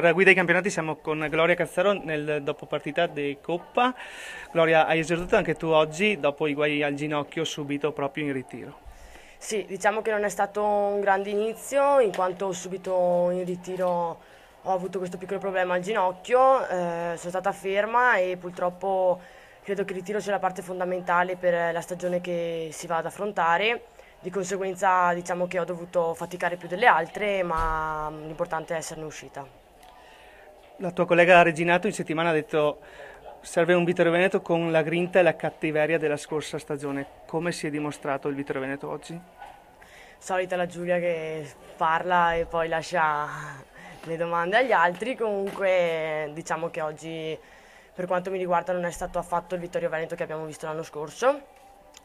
Per Guida ai Campionati siamo con Gloria Cazzaro nel dopopartita di Coppa. Gloria, hai esordito anche tu oggi dopo i guai al ginocchio subito proprio in ritiro. Sì, diciamo che non è stato un grande inizio in quanto subito in ritiro ho avuto questo piccolo problema al ginocchio, eh, sono stata ferma e purtroppo credo che il ritiro sia la parte fondamentale per la stagione che si va ad affrontare di conseguenza diciamo che ho dovuto faticare più delle altre, ma l'importante è esserne uscita. La tua collega Reginato in settimana ha detto serve un Vittorio Veneto con la grinta e la cattiveria della scorsa stagione. Come si è dimostrato il Vittorio Veneto oggi? Solita la Giulia che parla e poi lascia le domande agli altri, comunque diciamo che oggi per quanto mi riguarda non è stato affatto il Vittorio Veneto che abbiamo visto l'anno scorso.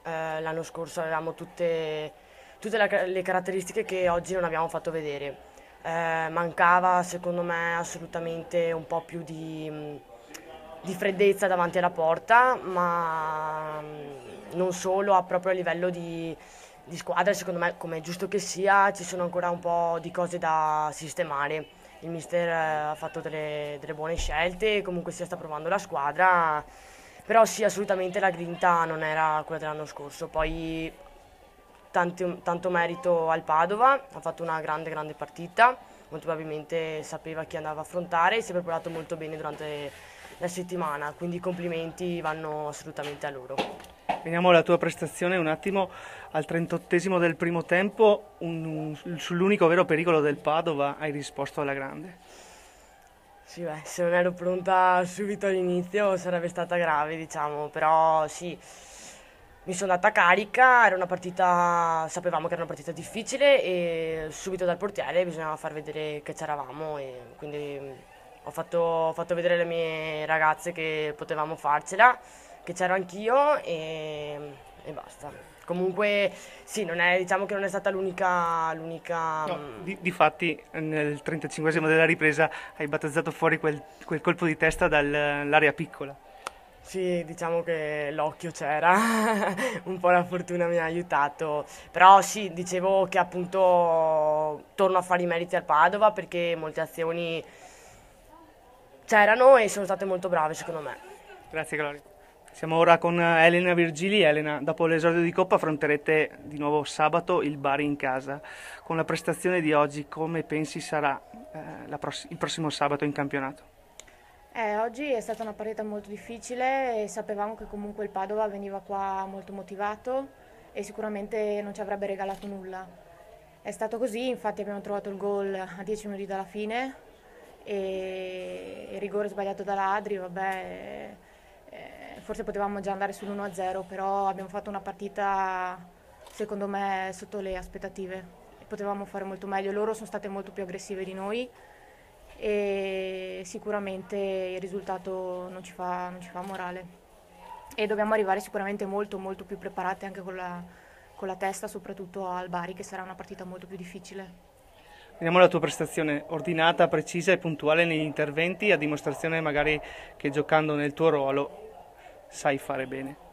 Eh, l'anno scorso avevamo tutte, tutte la, le caratteristiche che oggi non abbiamo fatto vedere eh, mancava secondo me assolutamente un po' più di, mm, di, freddezza davanti alla porta, ma mm, non solo, a proprio a livello di, di squadra, secondo me come è giusto che sia, ci sono ancora un po' di cose da sistemare. Il mister eh, ha fatto delle, delle buone scelte, comunque si sta provando la squadra, però sì assolutamente la grinta non era quella dell'anno scorso, poi tanto, tanto merito al Padova, ha fatto una grande, grande partita, molto probabilmente sapeva chi andava a affrontare e si è preparato molto bene durante la settimana, quindi i complimenti vanno assolutamente a loro. Veniamo alla tua prestazione un attimo al 38 del primo tempo, un, un, sull'unico vero pericolo del Padova hai risposto alla grande. Sì, beh, se non ero pronta subito all'inizio sarebbe stata grave, diciamo, però sì, mi sono data carica, era una partita, sapevamo che era una partita difficile e subito dal portiere bisognava far vedere che c'eravamo e quindi mm, ho fatto, ho fatto, vedere alle mie ragazze che potevamo farcela, che c'ero anch'io e, mm, e, basta. Comunque sì, è, diciamo che non è stata l'unica... l'unica... No, mm, di, difatti nel 35 esimo della ripresa hai battezzato fuori quel, quel colpo di testa dall'area piccola. Sì, diciamo che l'occhio c'era, un po' la fortuna mi ha aiutato, però sì, dicevo che appunto torno a fare i meriti al Padova perché molte azioni c'erano e sono state molto brave secondo me. Grazie Gloria. Siamo ora con Elena Virgili. Elena, dopo l'esordio di Coppa affronterete di nuovo sabato il Bari in casa. Con la prestazione di oggi, come pensi sarà eh, pross il prossimo sabato in campionato? Eh, oggi è stata una partita molto difficile e sapevamo che comunque il Padova veniva qua molto motivato e sicuramente non ci avrebbe regalato nulla. È stato così, infatti abbiamo trovato il gol a 10 minuti dalla fine e il rigore sbagliato da Ladri, vabbè, eh, forse potevamo già andare sull'1-0, però abbiamo fatto una partita secondo me sotto le aspettative. Potevamo fare molto meglio, loro sono state molto più aggressive di noi e sicuramente il risultato non ci fa, non ci fa morale e dobbiamo arrivare sicuramente molto molto più preparate anche con la, con la testa soprattutto al Bari che sarà una partita molto più difficile. Vediamo la tua prestazione ordinata, precisa e puntuale negli interventi, a dimostrazione magari che giocando nel tuo ruolo sai fare bene.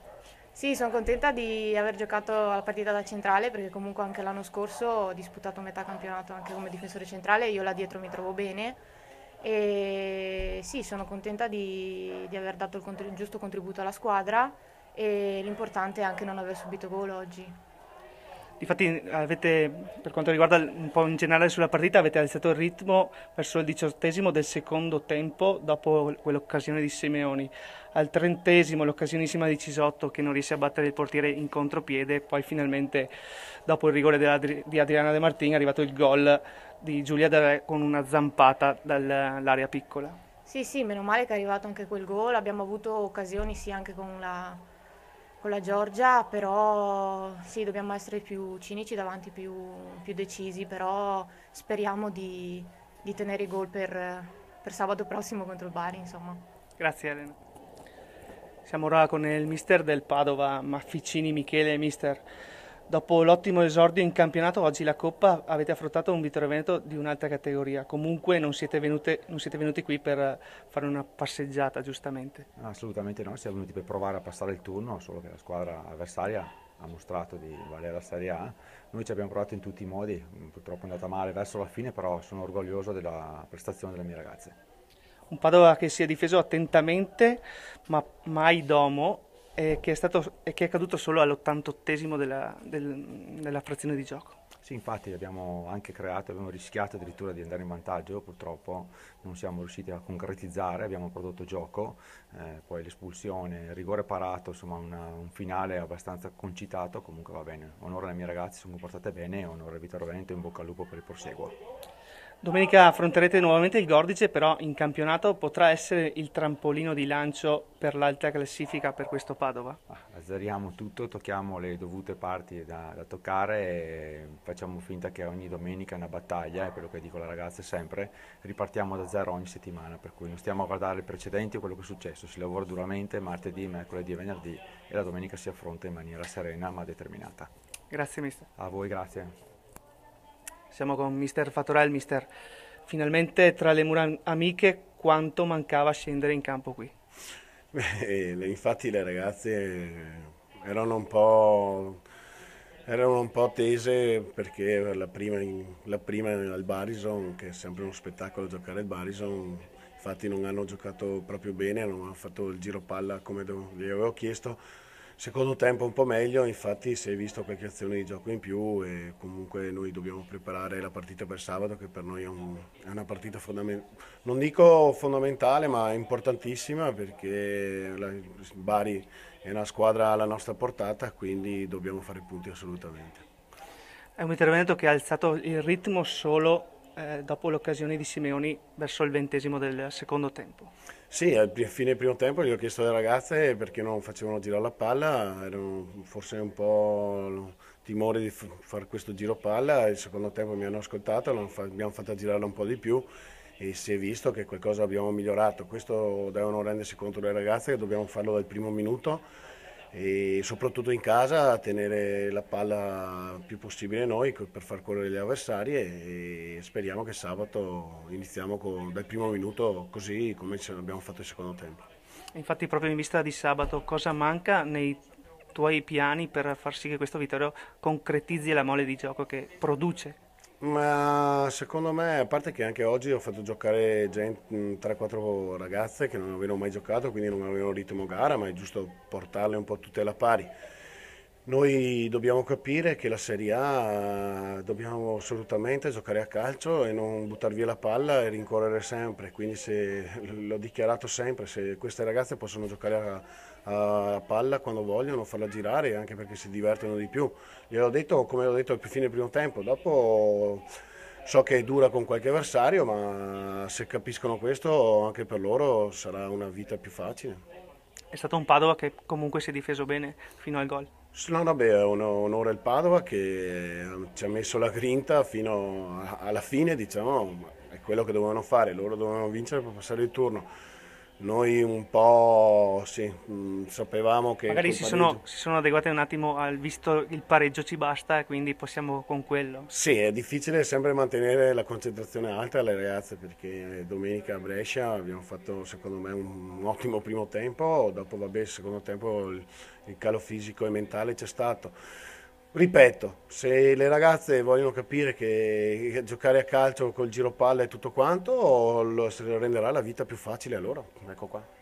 Sì, sono contenta di aver giocato la partita da centrale perché comunque anche l'anno scorso ho disputato metà campionato anche come difensore centrale, e io là dietro mi trovo bene e sì, sono contenta di, di aver dato il, contrib- il, giusto contributo alla squadra e l'importante è anche non aver subito gol oggi. Infatti avete, per quanto riguarda un po' in generale sulla partita, avete alzato il ritmo verso il diciottesimo del secondo tempo dopo quell'occasione di Simeoni. Al trentesimo l'occasionissima di Cisotto che non riesce a battere il portiere in contropiede, poi finalmente dopo il rigore di Adriana De Martini è arrivato il gol di Giulia Dare con una zampata dall'area piccola. Sì, sì, meno male che è arrivato anche quel gol, abbiamo avuto occasioni sì anche con la, con la Georgia, però sì, dobbiamo essere più cinici davanti, più, più decisi, però speriamo di, di tenere i gol per, per, sabato prossimo contro il Bari, insomma. Grazie Elena. Siamo ora con il mister del Padova, Mafficini Michele, mister dopo l'ottimo esordio in campionato, oggi la Coppa, avete affrontato un Vittorio Veneto di un'altra categoria. Comunque non siete, venute, non siete, venuti qui per eh, fare una passeggiata, giustamente. Assolutamente no, siamo venuti per provare a passare il turno, solo che la squadra avversaria ha mostrato di valere la Serie A. Noi ci abbiamo provato in tutti i modi, mm, purtroppo è andata male verso la fine, però sono orgoglioso della prestazione delle mie ragazze. Un Padova che si è difeso attentamente, ma mai domo, eh, che, è stato, eh, che, è caduto solo all'88esimo della, del, della frazione di gioco. Sì, infatti abbiamo anche creato, abbiamo rischiato addirittura di andare in vantaggio, purtroppo non siamo riusciti a concretizzare, abbiamo prodotto gioco, eh, poi l'espulsione, il rigore parato, insomma una, un finale abbastanza concitato, comunque va bene, onore ai miei ragazzi, sono comportate bene, onore a Vittorio Veneto, in bocca al lupo per il proseguo. Domenica affronterete nuovamente il Gordice, però in campionato potrà essere il trampolino di lancio per l'alta classifica per questo Padova? Azzeriamo tutto, tocchiamo le dovute parti da, da toccare e facciamo finta che ogni domenica è una battaglia, è quello che dico alle ragazze sempre, ripartiamo da zero ogni settimana, per cui non stiamo a guardare i precedenti o quello che è successo, si lavora duramente martedì, mercoledì e venerdì e la domenica si affronta in maniera serena ma determinata. Grazie mister. A voi grazie. Siamo con Mister Fatorel, Mister. Finalmente tra le mura amiche quanto mancava scendere in campo qui? Beh, eh, infatti le ragazze eh, erano un po', erano un po tese perché la prima, la prima al Barison, che è sempre uno spettacolo giocare al Barison, infatti non hanno giocato proprio bene, non hanno fatto il giro palla come gli avevo chiesto Secondo tempo un po' meglio, infatti si è visto qualche azione di gioco in più e comunque noi dobbiamo preparare la partita per sabato che per noi è, un, è una partita fondamentale, non dico fondamentale ma importantissima perché la, Bari è una squadra alla nostra portata quindi dobbiamo fare punti assolutamente. È un intervento che ha alzato il ritmo solo eh, dopo l'occasione di Simeoni verso il ventesimo del secondo tempo. Sì, a fine primo tempo gli ho chiesto alle ragazze perché non facevano girare la palla, erano forse un po' timore di fare questo giro palla, il secondo tempo mi hanno ascoltato, abbiamo fatto girare un po' di più e si è visto che qualcosa abbiamo migliorato, questo devono rendersi conto le ragazze che dobbiamo farlo dal primo minuto e soprattutto in casa tenere la palla più possibile noi per far correre gli avversari e speriamo che sabato iniziamo con, dal primo minuto così come ce l'abbiamo fatto il secondo tempo. Infatti proprio in vista di sabato cosa manca nei tuoi piani per far sì che questo Vittorio concretizzi la mole di gioco che produce? Ma secondo me, a parte che anche oggi ho fatto giocare 3-4 ragazze che non avevano mai giocato, quindi non avevano ritmo gara, ma è giusto portarle un po' tutte alla pari. Noi dobbiamo capire che la Serie A dobbiamo assolutamente giocare a calcio e non buttare via la palla e rincorrere sempre, quindi se, l'ho dichiarato sempre, se queste ragazze possono giocare a, a palla quando vogliono, farla girare anche perché si divertono di più. Gliel'ho detto come l'ho detto al fine del primo tempo, dopo so che è dura con qualche avversario, ma se capiscono questo anche per loro sarà una vita più facile. È stato un Padova che comunque si è difeso bene fino al gol. No, vabbè, onore il Padova che ehm, ci ha messo la grinta fino alla fine, diciamo, è quello che dovevano fare, loro dovevano vincere per passare il turno noi un po' sì, mh, mm, sapevamo che... Magari si sono, si sono, adeguati un attimo al visto il pareggio ci basta, quindi possiamo con quello. Sì, è difficile sempre mantenere la concentrazione alta alle ragazze perché domenica a Brescia abbiamo fatto secondo me un, un ottimo primo tempo, dopo vabbè il secondo tempo il, il calo fisico e mentale c'è stato Ripeto, se le ragazze vogliono capire che giocare a calcio col giro palla e tutto quanto, lo, renderà la vita più facile a loro. Ecco qua.